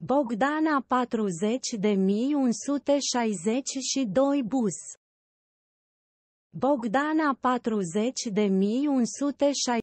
Bogdana 40162 Bus Bogdana 40162